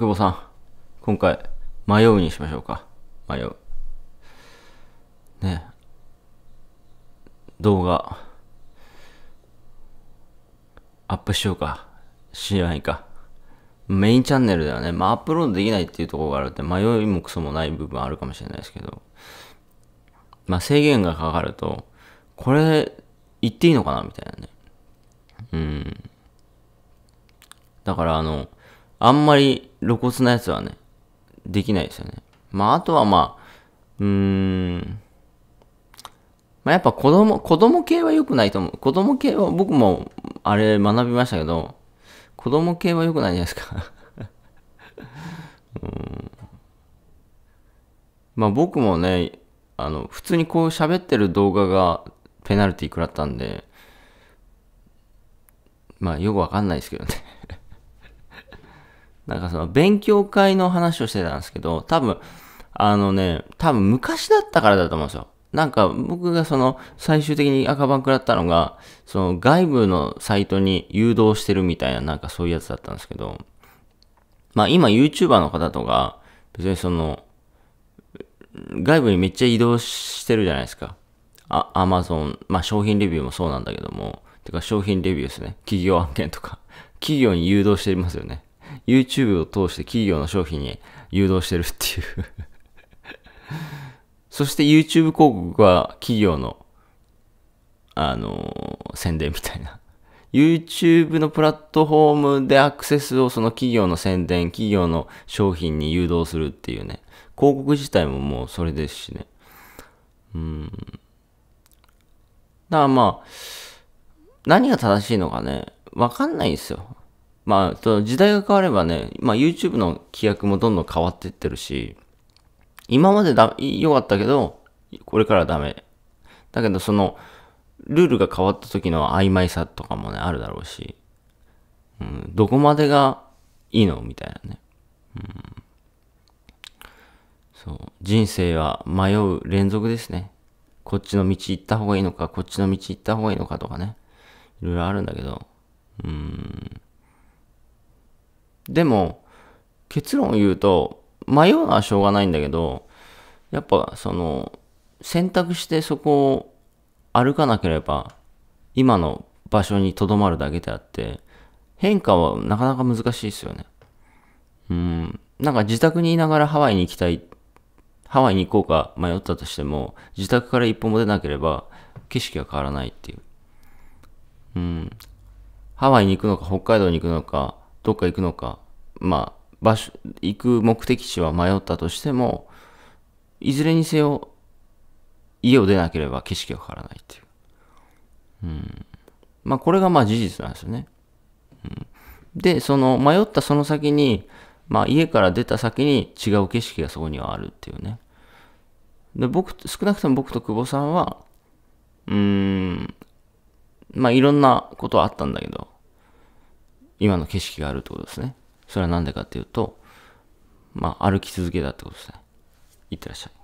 久保さん、今回、迷うにしましょうか。迷う。ね。動画、アップしようか、しないか。メインチャンネルではね、まあアップロードできないっていうところがあるって迷いもクソもない部分あるかもしれないですけど、まあ制限がかかると、これ、言っていいのかなみたいなね。うん。だからあの、あんまり露骨なやつはね、できないですよね。まあ、あとはまあ、うーん、まあ、やっぱ子供、子供系は良くないと思う。子供系は僕もあれ学びましたけど、子供系は良くないじゃないですか うん。まあ僕もね、あの、普通にこう喋ってる動画がペナルティ食らったんで、まあよくわかんないですけどねなんかその勉強会の話をしてたんですけど、多分、あのね、多分昔だったからだと思うんですよ。なんか僕がその最終的に赤番食らったのが、その外部のサイトに誘導してるみたいななんかそういうやつだったんですけど、まあ今 YouTuber の方とか、別にその、外部にめっちゃ移動してるじゃないですか。あ、Amazon、まあ商品レビューもそうなんだけども、てか商品レビューですね。企業案件とか。企業に誘導してますよね。YouTube を通して企業の商品に誘導してるっていう そして YouTube 広告は企業の、あのー、宣伝みたいな。YouTube のプラットフォームでアクセスをその企業の宣伝、企業の商品に誘導するっていうね。広告自体ももうそれですしね。うん。だからまあ、何が正しいのかね、わかんないんですよ。まあ、時代が変わればね、まあ YouTube の規約もどんどん変わっていってるし、今までだ、良かったけど、これからダメ。だけどその、ルールが変わった時の曖昧さとかもね、あるだろうし、うん、どこまでがいいのみたいなね。うん、そう。人生は迷う連続ですね。こっちの道行った方がいいのか、こっちの道行った方がいいのかとかね。いろいろあるんだけど、うん。でも、結論を言うと、迷うのはしょうがないんだけど、やっぱその、選択してそこを歩かなければ、今の場所に留まるだけであって、変化はなかなか難しいですよね。うん。なんか自宅にいながらハワイに行きたい、ハワイに行こうか迷ったとしても、自宅から一歩も出なければ、景色は変わらないっていう。うん。ハワイに行くのか、北海道に行くのか、どっか行くのか、まあ、場所、行く目的地は迷ったとしても、いずれにせよ、家を出なければ景色が変わらないっていう。うん。まあ、これがまあ事実なんですよね。うん、で、その迷ったその先に、まあ、家から出た先に違う景色がそこにはあるっていうね。で、僕、少なくとも僕と久保さんは、うーん、まあ、いろんなことはあったんだけど、今の景色があるってことですね。それは何でかっていうと、まあ、歩き続けたってことですね。いってらっしゃい。